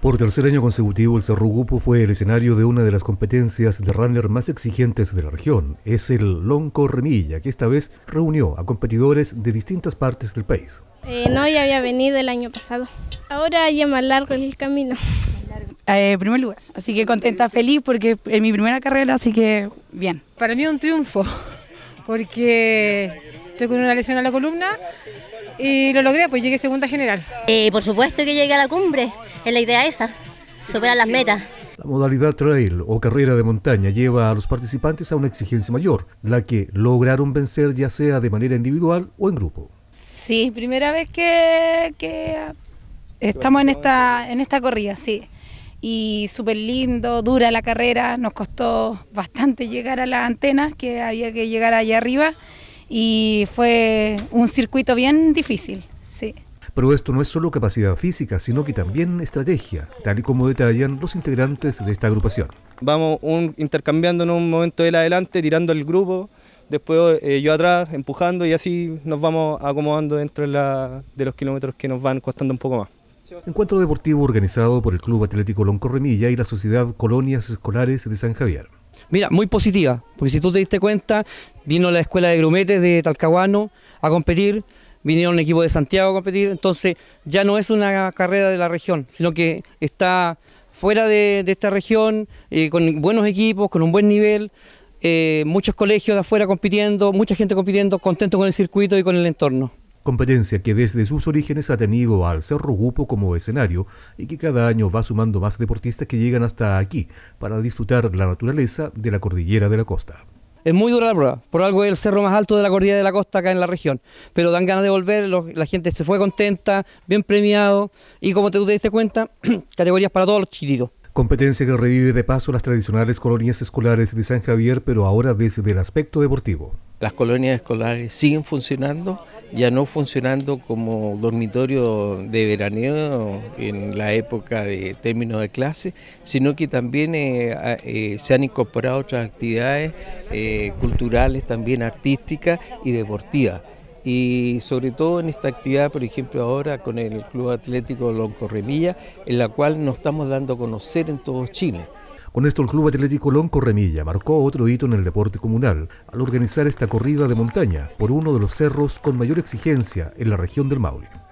Por tercer año consecutivo, el Cerro Gupo fue el escenario de una de las competencias de runner más exigentes de la región. Es el Lonco Remilla, que esta vez reunió a competidores de distintas partes del país. Eh, no, ya había venido el año pasado. Ahora ya más largo el camino. Eh, primer lugar, así que contenta, feliz porque es mi primera carrera, así que bien. Para mí es un triunfo, porque Estoy con una lesión a la columna y lo logré, pues llegué segunda general. Eh, por supuesto que llegué a la cumbre, es la idea esa, superar las metas. La modalidad trail o carrera de montaña lleva a los participantes a una exigencia mayor, la que lograron vencer ya sea de manera individual o en grupo. Sí, primera vez que, estamos en esta, en esta corrida, sí. Y súper lindo, dura la carrera, nos costó bastante llegar a las antenas, que había que llegar allá arriba y fue un circuito bien difícil, sí. Pero esto no es solo capacidad física, sino que también estrategia, tal y como detallan los integrantes de esta agrupación. Vamos un, intercambiando en un momento del adelante, tirando el grupo, después eh, yo atrás, empujando y así nos vamos acomodando dentro de, de los kilómetros que nos van costando un poco más. Encuentro deportivo organizado por el Club Atlético Loncorremilla y la Sociedad Colonias Escolares de San Javier. Mira, muy positiva, porque si tú te diste cuenta, vino la escuela de grumetes de Talcahuano a competir, vinieron un equipo de Santiago a competir, entonces ya no es una carrera de la región, sino que está fuera de, esta región, eh, con buenos equipos, con un buen nivel, eh, muchos colegios de afuera compitiendo, mucha gente compitiendo, contento con el circuito y con el entorno competencia que desde sus orígenes ha tenido al Cerro Gupo como escenario y que cada año va sumando más deportistas que llegan hasta aquí para disfrutar la naturaleza de la cordillera de la costa. Es muy dura la prueba, por algo es el cerro más alto de la cordillera de la costa acá en la región, pero dan ganas de volver, la gente se fue contenta, bien premiado y como te, diste cuenta, categorías para todos los Competencia que revive de paso las tradicionales colonias escolares de San Javier, pero ahora desde el aspecto deportivo. Las colonias escolares siguen funcionando, ya no funcionando como dormitorio de veraneo en la época de término de clase, sino que también eh, eh, se han incorporado otras actividades eh, culturales, también artísticas y deportivas y sobre todo en esta actividad, por ejemplo, ahora con el Club Atlético Loncorremilla, en la cual nos estamos dando a conocer en todo Chile. Con esto el Club Atlético Loncorremilla marcó otro hito en el deporte comunal al organizar esta corrida de montaña por uno de los cerros con mayor exigencia en la región del Maule.